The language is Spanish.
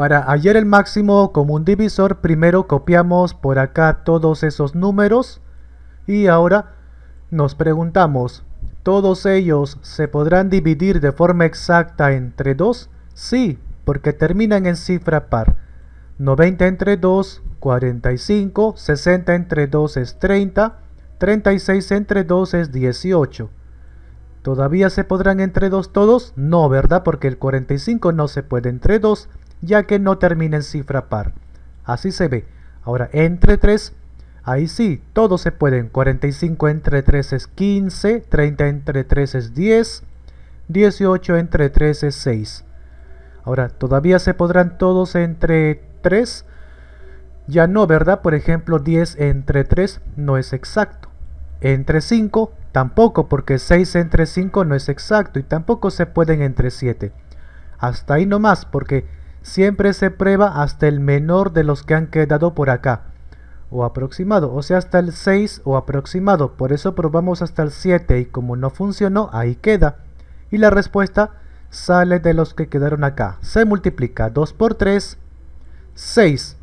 Para hallar el máximo común divisor, primero copiamos por acá todos esos números y ahora nos preguntamos, ¿todos ellos se podrán dividir de forma exacta entre 2? Sí, porque terminan en cifra par. 90 entre 2, 45, 60 entre 2 es 30, 36 entre 2 es 18. ¿Todavía se podrán entre 2 todos? No, ¿verdad? Porque el 45 no se puede entre 2 ya que no termina en cifra par. Así se ve. Ahora, entre 3, ahí sí, todos se pueden. 45 entre 3 es 15, 30 entre 3 es 10, 18 entre 3 es 6. Ahora, todavía se podrán todos entre 3. Ya no, ¿verdad? Por ejemplo, 10 entre 3 no es exacto. Entre 5 tampoco, porque 6 entre 5 no es exacto. Y tampoco se pueden entre 7. Hasta ahí nomás, porque siempre se prueba hasta el menor de los que han quedado por acá o aproximado, o sea hasta el 6 o aproximado, por eso probamos hasta el 7 y como no funcionó, ahí queda. Y la respuesta sale de los que quedaron acá, se multiplica 2 por 3, 6.